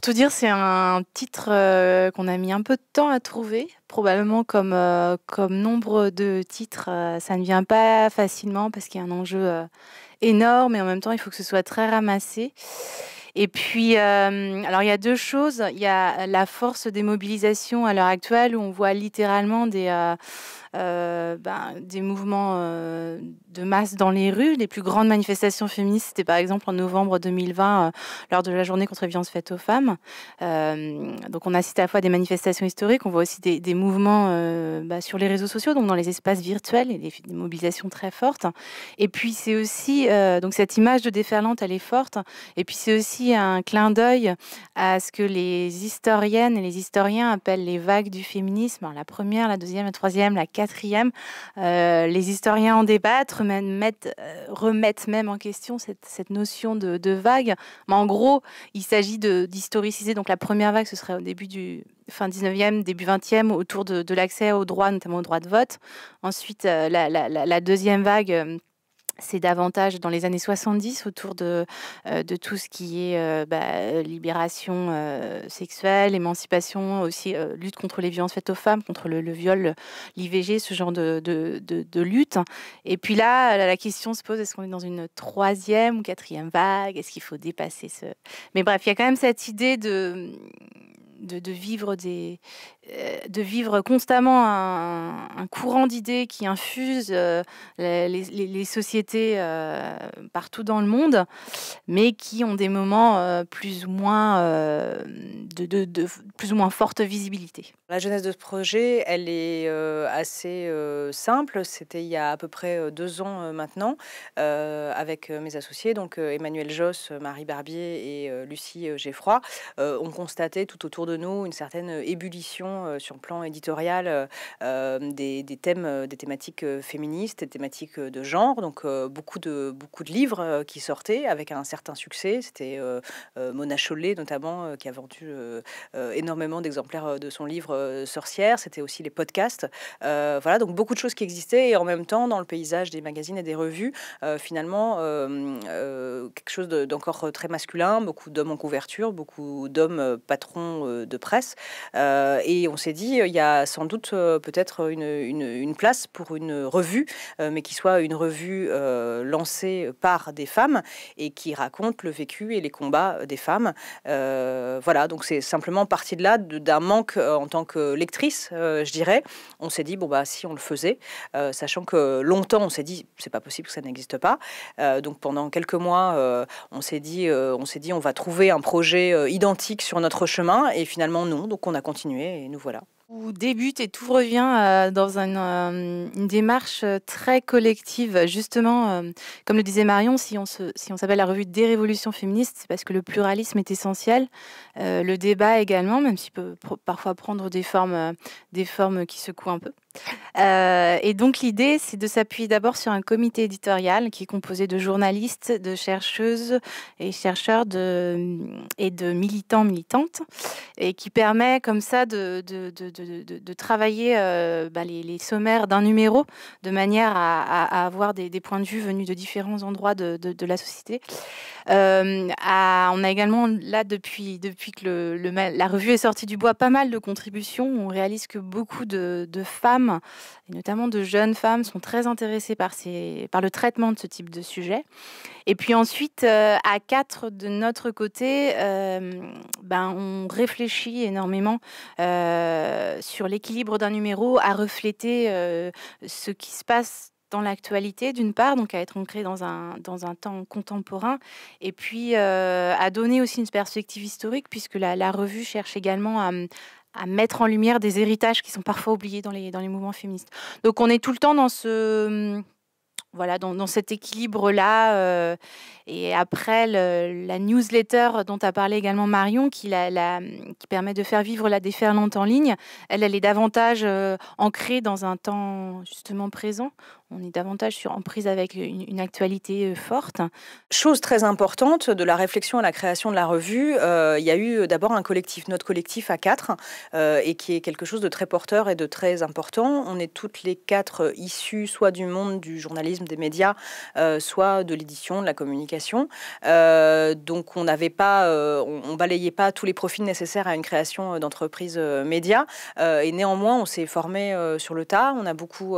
Pour tout dire, c'est un titre euh, qu'on a mis un peu de temps à trouver. Probablement comme, euh, comme nombre de titres, euh, ça ne vient pas facilement parce qu'il y a un enjeu énorme et en même temps, il faut que ce soit très ramassé. Et puis, alors il y a deux choses. Il y a la force des mobilisations à l'heure actuelle où on voit littéralement des, euh, ben, des mouvements euh, de masse dans les rues. Les plus grandes manifestations féministes, c'était par exemple en novembre 2020, euh, lors de la journée contre les violences faites aux femmes. donc on assiste à la fois à des manifestations historiques, on voit aussi des, mouvements ben, sur les réseaux sociaux, donc dans les espaces virtuels, et des, mobilisations très fortes. Et puis c'est aussi, donc cette image de déferlante, elle est forte. Et puis c'est aussi un clin d'œil à ce que les historiennes et les historiens appellent les vagues du féminisme. la première, la deuxième, la troisième, la quatrième. Euh, les historiens en débattent, euh, remettent, même en question cette, notion de, vague. Mais en gros, il s'agit d'historiciser. Donc la première vague, ce serait au début du fin 19e, début 20e, autour de, l'accès aux droits, notamment au droit de vote. Ensuite, euh, la, la deuxième vague c'est davantage dans les années 70 autour de, euh, de tout ce qui est euh, bah, libération euh, sexuelle, émancipation, aussi lutte contre les violences faites aux femmes, contre le, le viol, l'IVG, ce genre de, de, de, lutte. Et puis là, la question se pose, est-ce qu'on est dans une troisième ou quatrième vague Est-ce qu'il faut dépasser ce... Mais bref, il y a quand même cette idée de de, vivre des, euh, de vivre constamment un, courant d'idées qui infuse euh, les, sociétés euh, partout dans le monde, mais qui ont des moments plus ou moins de, plus ou moins forte visibilité. La jeunesse de ce projet, elle est assez simple. C'était il y a à peu près deux ans maintenant, avec mes associés, donc Emmanuel Josse, Marie Barbier et Lucie Geffroy, on constatait tout autour de nous une certaine euh, ébullition euh, sur le plan éditorial euh, des, thèmes, des thématiques féministes, des thématiques de genre. Donc beaucoup de beaucoup de livres qui sortaient avec un certain succès. C'était Mona Chollet notamment qui a vendu énormément d'exemplaires de son livre Sorcière. C'était aussi les podcasts. voilà, donc beaucoup de choses qui existaient et en même temps dans le paysage des magazines et des revues, finalement quelque chose d'encore très masculin, beaucoup d'hommes en couverture, beaucoup d'hommes patrons de, presse. Euh, et on s'est dit, il y a sans doute euh, peut-être une, une, place pour une revue, euh, mais qui soit une revue lancée par des femmes et qui raconte le vécu et les combats des femmes. voilà, donc c'est simplement parti de là, d'un manque en tant que lectrice, je dirais. On s'est dit, bon, bah, si on le faisait, sachant que longtemps, on s'est dit, c'est pas possible que ça n'existe pas. donc pendant quelques mois, on s'est dit, on s'est dit, on va trouver un projet identique sur notre chemin. Et finalement, non. Donc on a continué et nous voilà. Vous débute et tout revient euh, dans euh, une, démarche euh, très collective. Justement, comme le disait Marion, si on, se, si on s'appelle la revue des révolutions féministes, c'est parce que le pluralisme est essentiel. le débat également, même s'il peut parfois prendre des formes, des formes qui secouent un peu. Euh, et donc l'idée, c'est de s'appuyer d'abord sur un comité éditorial qui est composé de journalistes, de chercheuses et chercheurs de, et de militants, militantes, et qui permet comme ça de, de, travailler euh, bah, les, sommaires d'un numéro de manière à, avoir des, points de vue venus de différents endroits de, la société. Euh, on a également là, depuis, depuis que le, la revue est sortie du bois, pas mal de contributions. On réalise que beaucoup de femmes et notamment de jeunes femmes, sont très intéressées par, le traitement de ce type de sujet. Et puis ensuite, euh, à quatre de notre côté, euh, ben, on réfléchit énormément euh, sur l'équilibre d'un numéro à refléter ce qui se passe dans l'actualité d'une part, donc à être ancré dans un, dans un temps contemporain, et puis à donner aussi une perspective historique, puisque la revue cherche également à, à mettre en lumière des héritages qui sont parfois oubliés dans les, dans les mouvements féministes. Donc on est tout le temps dans ce hum, voilà, dans, cet équilibre-là. Euh, et après, la newsletter dont a parlé également Marion, qui, la, qui, permet de faire vivre la déferlante en ligne, elle, elle est davantage euh, ancrée dans un temps justement présent. On est davantage sur en prise avec une, actualité euh, forte. Chose très importante de la réflexion à la création de la revue, euh, il y a eu euh, d'abord un collectif, notre collectif à quatre, et qui est quelque chose de très porteur et de très important. On est toutes les quatre issues soit du monde du journalisme, des médias, soit de l'édition, de la communication. donc on n'avait pas, on, balayait pas tous les profils nécessaires à une création d'entreprise média, et néanmoins on s'est formé sur le tas. On a beaucoup,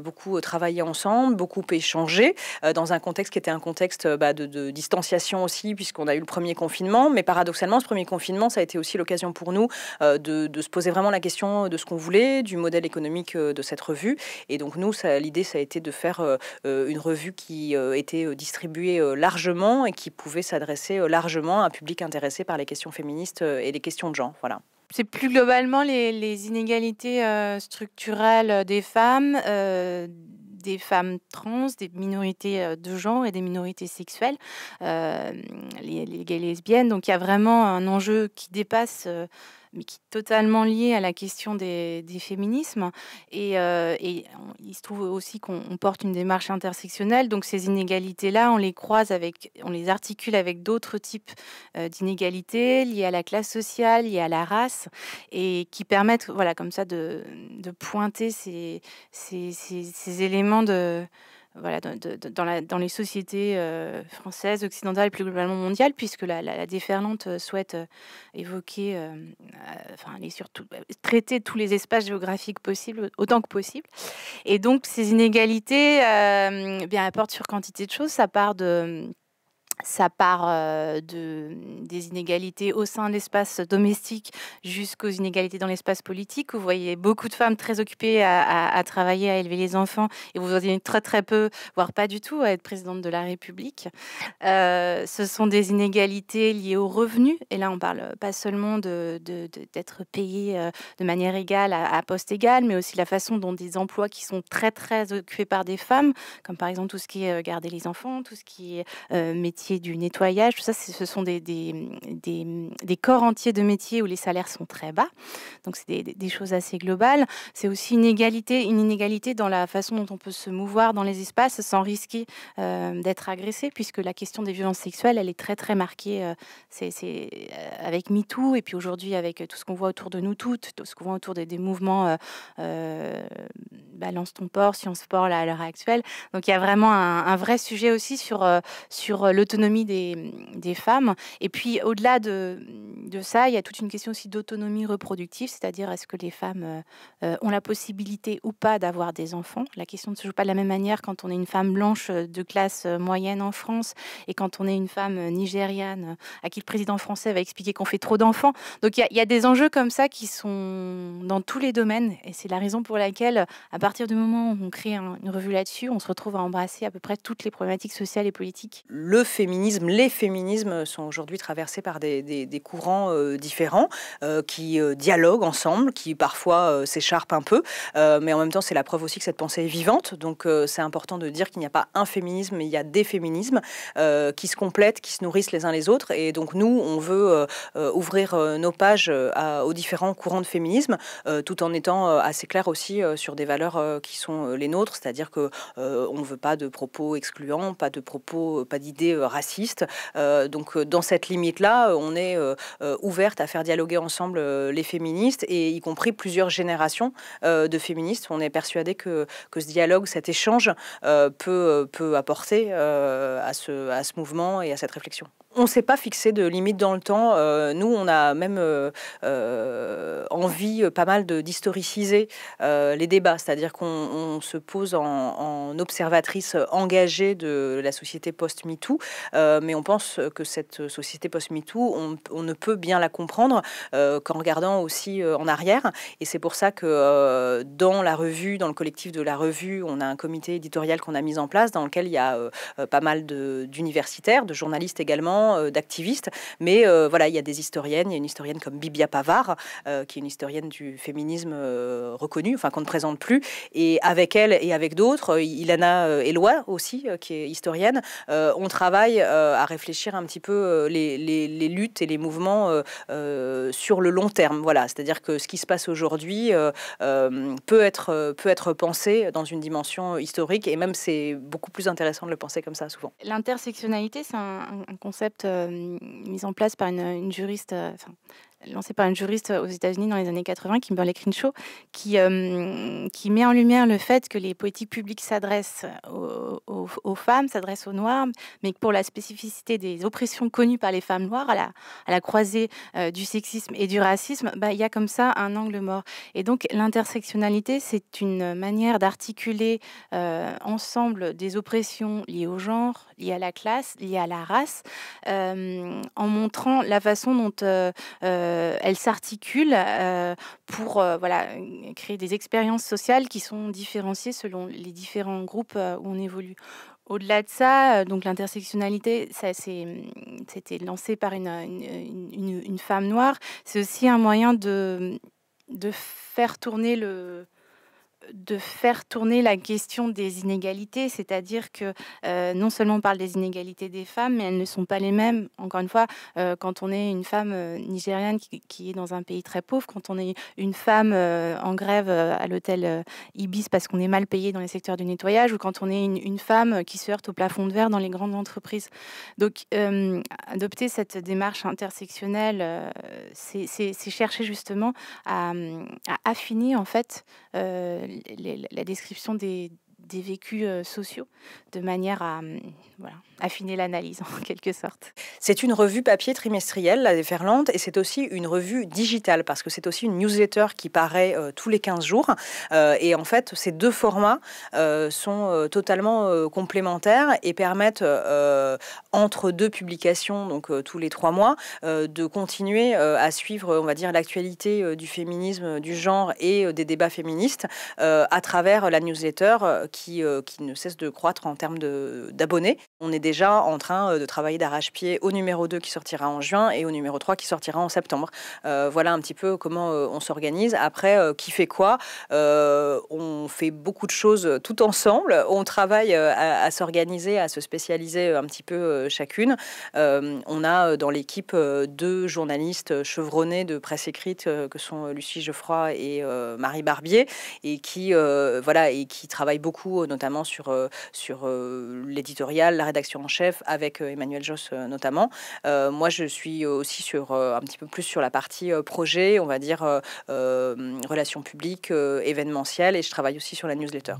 beaucoup travailler ensemble, beaucoup échangé euh, dans un contexte qui était un contexte euh, bah, de, distanciation aussi, puisqu'on a eu le premier confinement. Mais paradoxalement, ce premier confinement, ça a été aussi l'occasion pour nous euh, de, se poser vraiment la question de ce qu'on voulait, du modèle économique de cette revue. Et donc nous, l'idée, ça a été de faire une revue qui était distribuée largement et qui pouvait s'adresser largement à un public intéressé par les questions féministes et les questions de genre. Voilà c'est plus globalement les, inégalités structurelles des femmes, des femmes trans, des minorités euh, de genre et des minorités sexuelles, euh, les, les et lesbiennes. Donc il y a vraiment un enjeu qui dépasse euh, mais qui est totalement lié à la question des, féminismes. Et, euh, il se trouve aussi qu'on porte une démarche intersectionnelle, donc ces inégalités-là, on les croise avec, on les articule avec d'autres types euh, d'inégalités liées à la classe sociale, liées à la race, et qui permettent, voilà, comme ça, de, pointer ces éléments de voilà, dans, dans, la, dans, les sociétés euh, françaises, occidentales, plus globalement mondiales, puisque la, déferlante euh, souhaite euh, évoquer, enfin, aller surtout traiter tous les espaces géographiques possibles, autant que possible. Et donc, ces inégalités eh bien, apportent sur quantité de choses. Ça part de ça part euh, de, mm, des inégalités au sein de l'espace domestique jusqu'aux inégalités dans l'espace politique. Vous voyez beaucoup de femmes très occupées à, travailler, à élever les enfants, et vous en très très peu, voire pas du tout, à être présidente de la République. Euh, ce sont des inégalités liées aux revenus, et là on parle pas seulement d'être de, de, payé euh, de manière égale à, poste égal, mais aussi la façon dont des emplois qui sont très très occupés par des femmes, comme par exemple tout ce qui est garder les enfants, tout ce qui est métier du nettoyage, tout ça, ce sont des, des, corps entiers de métiers où les salaires sont très bas. Donc, c'est des, choses assez globales. C'est aussi une, égalité, une inégalité dans la façon dont on peut se mouvoir dans les espaces sans risquer euh, d'être agressé, puisque la question des violences sexuelles, elle est très, très marquée. Euh, c'est, euh, avec MeToo et puis aujourd'hui avec tout ce qu'on voit autour de nous toutes, tout ce qu'on voit autour des, mouvements euh, balance ton port, science port là, à l'heure actuelle. Donc il y a vraiment un, vrai sujet aussi sur, euh, sur euh, l'autonomie des, des, femmes. Et puis au-delà de, de, ça, il y a toute une question aussi d'autonomie reproductive, c'est-à-dire est-ce que les femmes euh, ont la possibilité ou pas d'avoir des enfants La question ne se joue pas de la même manière quand on est une femme blanche de classe moyenne en France et quand on est une femme nigériane à qui le président français va expliquer qu'on fait trop d'enfants. Donc il y, a, il y a des enjeux comme ça qui sont dans tous les domaines et c'est la raison pour laquelle, à part partir du moment où on crée une revue là-dessus, on se retrouve à embrasser à peu près toutes les problématiques sociales et politiques. Le féminisme, les féminismes sont aujourd'hui traversés par des, courants euh, différents euh, qui euh, dialoguent ensemble, qui parfois s'écharpent un peu, mais en même temps c'est la preuve aussi que cette pensée est vivante. Donc c'est important de dire qu'il n'y a pas un féminisme, mais il y a des féminismes qui se complètent, qui se nourrissent les uns les autres. Et donc nous, on veut ouvrir nos pages aux différents courants de féminisme, tout en étant assez clair aussi sur des valeurs euh, qui sont euh, les nôtres, c'est-à-dire que euh, on ne veut pas de propos excluants, pas de propos, pas d'idées racistes. donc dans cette limite-là, on est ouverte à faire dialoguer ensemble les féministes et y compris plusieurs générations de féministes. On est persuadé que, ce dialogue, cet échange peut, peut apporter à, ce, à ce mouvement et à cette réflexion on ne s'est pas fixé de limite dans le temps. nous, on a même envie pas mal de d'historiciser les débats, c'est-à-dire cest à qu'on se pose en, observatrice engagée de la société post-MeToo, euh, mais on pense que cette société post-MeToo, on, ne peut bien la comprendre euh, qu'en regardant aussi euh, en arrière. Et c'est pour ça que dans la revue, dans le collectif de la revue, on a un comité éditorial qu'on a mis en place dans lequel il y a pas mal d'universitaires, de, journalistes également, d'activistes. Mais voilà, il y a des historiennes, il y a une historienne comme Bibia Pavard, qui est une historienne du féminisme reconnue, enfin qu'on ne présente plus, et avec elle et avec d'autres, euh, Ilana euh, Eloi aussi, euh, qui est historienne, on travaille à réfléchir un petit peu les, luttes et les mouvements sur le long terme. Voilà, c'est-à-dire que ce qui se passe aujourd'hui peut être peut être pensé dans une dimension historique et même c'est beaucoup plus intéressant de le penser comme ça souvent. L'intersectionnalité, c'est un, concept mis en place par une, juriste, lancé par une juriste aux États-Unis dans les années 80, Kimberly Crenshaw, qui, euh, qui met en lumière le fait que les politiques publiques s'adressent aux, femmes, s'adressent aux Noirs, mais que pour la spécificité des oppressions connues par les femmes noires, à la, à la croisée euh, du sexisme et du racisme, bah, il y a comme ça un angle mort. Et donc l'intersectionnalité, c'est une manière d'articuler euh, ensemble des oppressions liées au genre, liées à la classe, liées à la race, en montrant la façon dont euh, elle s'articule euh, pour euh, voilà, créer des expériences sociales qui sont différenciées selon les différents groupes où on évolue. Au-delà de ça, donc l'intersectionnalité, ça mm, c'était lancé par une, une, une femme noire. C'est aussi un moyen de, de faire tourner le, de faire tourner la question des inégalités, c'est-à-dire que euh, non seulement on parle des inégalités des femmes, mais elles ne sont pas les mêmes. Encore une fois, euh, quand on est une femme euh, nigériane qui, est dans un pays très pauvre, quand on est une femme en grève à l'hôtel Ibis parce qu'on est mal payé dans les secteurs du nettoyage, ou quand on est une, femme qui se heurte au plafond de verre dans les grandes entreprises. Donc, adopter cette démarche intersectionnelle, c'est chercher justement à, à, affiner en fait la description des, des vécus euh, sociaux, de manière à hum, affiner l'analyse en quelque sorte. C'est une revue papier trimestrielle, la Déferlante, et c'est aussi une revue digitale, parce que c'est aussi une newsletter qui paraît euh, tous les 15 jours. Euh, et en fait, ces deux formats sont totalement complémentaires et permettent, entre deux publications, donc tous les trois mois, de continuer à suivre, on va dire, l'actualité du féminisme, du genre et des débats féministes à travers la newsletter qui euh, qui, ne cesse de croître en termes d'abonnés. On est déjà en train euh, de travailler d'arrache-pied au numéro 2 qui sortira en juin et au numéro 3 qui sortira en septembre. Euh, voilà un petit peu comment on s'organise. Après, qui fait quoi On fait beaucoup de choses tout ensemble. On travaille à, à s'organiser, à se spécialiser un petit peu chacune. on a dans l'équipe deux journalistes chevronnés de presse écrite que sont Lucie Geoffroy et Marie Barbier et qui, voilà, et qui travaillent beaucoup euh, notamment sur, euh, sur euh, l'éditorial, la rédaction en chef, avec Emmanuel Joss notamment. moi, je suis aussi sur un petit peu plus sur la partie projet, on va dire relations publiques, événementielles, et je travaille aussi sur la newsletter.